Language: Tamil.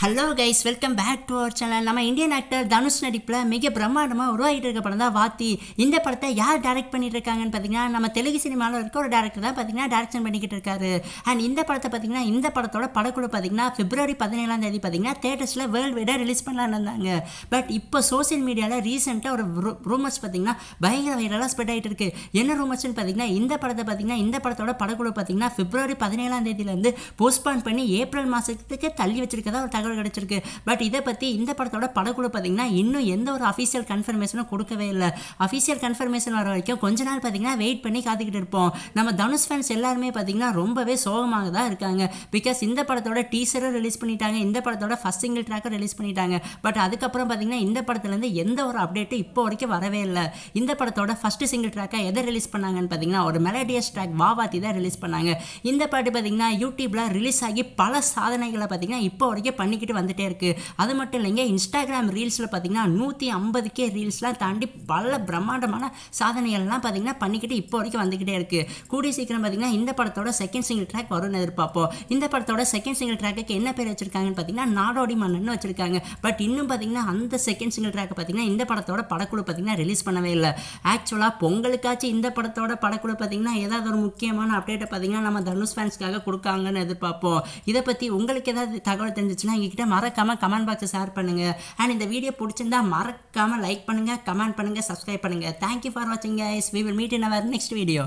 hello guys welcome back to our channel நம்ம இந்தியன் ஆக்டர் தனுஷ் நடிப்பில் மிக பிரம்மாண்டமாக உருவாகிட்டு இருக்க படம் தான் வாத்தி இந்த படத்தை யார் டைரக்ட் பண்ணிட்டு இருக்காங்கன்னு பார்த்தீங்கன்னா நம்ம தெலுங்கு சினிமாவில் இருக்க ஒரு டேரக்டர் தான் பார்த்தீங்கன்னா டேரக்ஷன் பண்ணிக்கிட்டு இருக்காரு அண்ட் இந்த படத்தை பார்த்தீங்கன்னா இந்த படத்தோட படக்குழு பார்த்தீங்கன்னா பிப்ரவரி பதினேழாம் தேதி பார்த்தீங்கன்னா தேட்டர்ஸில் வேர்ல்டு வைடாக ரிலீஸ் பண்ணலான்னு இருந்தாங்க பட் இப்போ சோசியல் மீடியாவில் ரீசெண்டாக ஒரு ரூமர்ஸ் பார்த்தீங்கன்னா பயங்கர வைரலாக ஸ்ப்ரெட் ஆகிட்டு இருக்கு என்ன ரூமர்ஸ்னு பார்த்தீங்கன்னா இந்த படத்தை பார்த்தீங்கன்னா இந்த படத்தோட படக்குழு பார்த்தீங்கன்னா பிப்ரவரி பதினேழாம் தேதியிலேருந்து போஸ்ட்போன் பண்ணி ஏப்ரல் மாதத்துக்கு தள்ளி வச்சிருக்கதா ஒரு தகவல் தகவல் கிடைச்சிருக்கு பட் இதை பற்றி இந்த படத்தோட படக்குழு பார்த்திங்கன்னா இன்னும் எந்த ஒரு அஃபீஷியல் கன்ஃபர்மேஷனும் கொடுக்கவே இல்லை அஃபீஷியல் கன்ஃபர்மேஷன் வர வரைக்கும் கொஞ்ச நாள் பார்த்திங்கன்னா வெயிட் பண்ணி காத்துக்கிட்டு இருப்போம் நம்ம தனுஷ் ஃபேன்ஸ் எல்லாருமே பார்த்திங்கன்னா ரொம்பவே சோகமாக தான் இருக்காங்க பிகாஸ் இந்த படத்தோட டீசரும் ரிலீஸ் பண்ணிட்டாங்க இந்த படத்தோட ஃபஸ்ட் சிங்கிள் ட்ராக்கும் ரிலீஸ் பண்ணிட்டாங்க பட் அதுக்கப்புறம் பார்த்திங்கன்னா இந்த படத்துலேருந்து எந்த ஒரு அப்டேட்டும் இப்போ வரைக்கும் வரவே இல்லை இந்த படத்தோட ஃபஸ்ட்டு சிங்கிள் ட்ராக்காக எதை ரிலீஸ் பண்ணாங்கன்னு பார்த்தீங்கன்னா ஒரு மெலடியஸ் ட்ராக் வாவாத்தி தான் ரிலீஸ் பண்ணாங்க இந்த பாட்டு பார்த்திங்கன்னா யூடியூப்பில் ரிலீஸ் ஆகி பல சாதனைகளை பார்த்திங்கன்னா இப்போ வரைக்கும் பண்ணி பண்ணிக்கிட்டு வந்துட்டே இருக்குது அது மட்டும் இல்லைங்க இன்ஸ்டாகிராம் ரீல்ஸில் பார்த்தீங்கன்னா நூற்றி ஐம்பது கே ரீல்ஸ்லாம் தாண்டி பல பிரம்மாண்டமான சாதனைகள்லாம் பார்த்தீங்கன்னா பண்ணிக்கிட்டு இப்போ வரைக்கும் வந்துக்கிட்டே இருக்குது கூடிய சீக்கிரம் பார்த்தீங்கன்னா இந்த படத்தோட செகண்ட் சிங்கிள் ட்ராக் வரும்னு எதிர்பார்ப்போம் இந்த படத்தோட செகண்ட் சிங்கிள் ட்ராக்கு என்ன பேர் வச்சுருக்காங்கன்னு பார்த்தீங்கன்னா நாடோடி மன்னன் வச்சுருக்காங்க பட் இன்னும் பார்த்தீங்கன்னா அந்த செகண்ட் சிங்கிள் ட்ராக் பார்த்தீங்கன்னா இந்த படத்தோட படக்குழு பார்த்தீங்கன்னா ரிலீஸ் பண்ணவே இல்லை ஆக்சுவலாக பொங்கலுக்காச்சும் இந்த படத்தோட படக்குழு பார்த்தீங்கன்னா ஏதாவது ஒரு முக்கியமான அப்டேட்டை பார்த்தீங்கன்னா நம்ம தனுஷ் ஃபேன்ஸ்க்காக கொடுக்காங்கன்னு எதிர்பார்ப்போம் இதை பற்றி உங்களுக்கு ஏதாவது தகவல் தெரிஞ்சிச்சுன்னா உங்ககிட்ட மறக்காமல் கமெண்ட் பாக்ஸ் ஷேர் பண்ணுங்கள் அண்ட் இந்த வீடியோ பிடிச்சிருந்தா மறக்காமல் லைக் பண்ணுங்கள் கமெண்ட் பண்ணுங்கள் சப்ஸ்கிரைப் பண்ணுங்க தேங்க்யூ ஃபார் வாட்சிங் guys we will meet in our next video